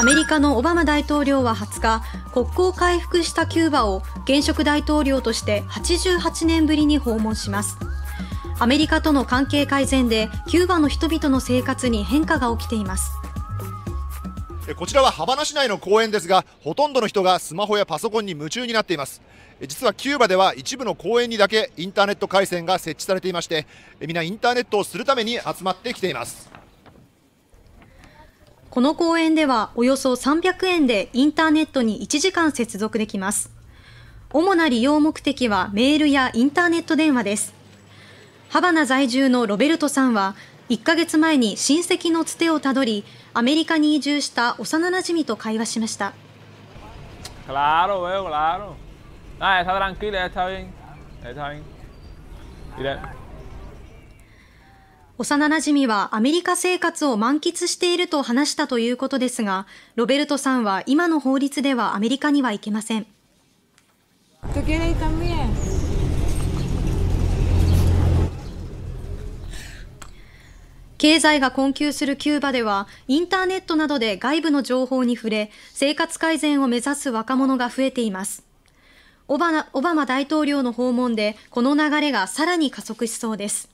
アメリカのオバマ大統領は20日、国交回復したキューバを現職大統領として88年ぶりに訪問します。アメリカとの関係改善でキューバの人々の生活に変化が起きています。こちらはハバナ市内の公園ですが、ほとんどの人がスマホやパソコンに夢中になっています。実はキューバでは一部の公園にだけインターネット回線が設置されていまして、皆インターネットをするために集まってきています。この公園ではおよそ300円でインターネットに1時間接続できます。主な利用目的はメールやインターネット電話です。ハバナ在住のロベルトさんは、1ヶ月前に親戚のつてをたどり、アメリカに移住した幼馴染と会話しました。Claro, veo, claro. Ah, está tranquila, está bien. Está bien. Mira. 幼馴染はアメリカ生活を満喫していると話したということですが、ロベルトさんは今の法律ではアメリカには行けません。経済が困窮するキューバでは、インターネットなどで外部の情報に触れ、生活改善を目指す若者が増えています。オバオバマ大統領の訪問で、この流れがさらに加速しそうです。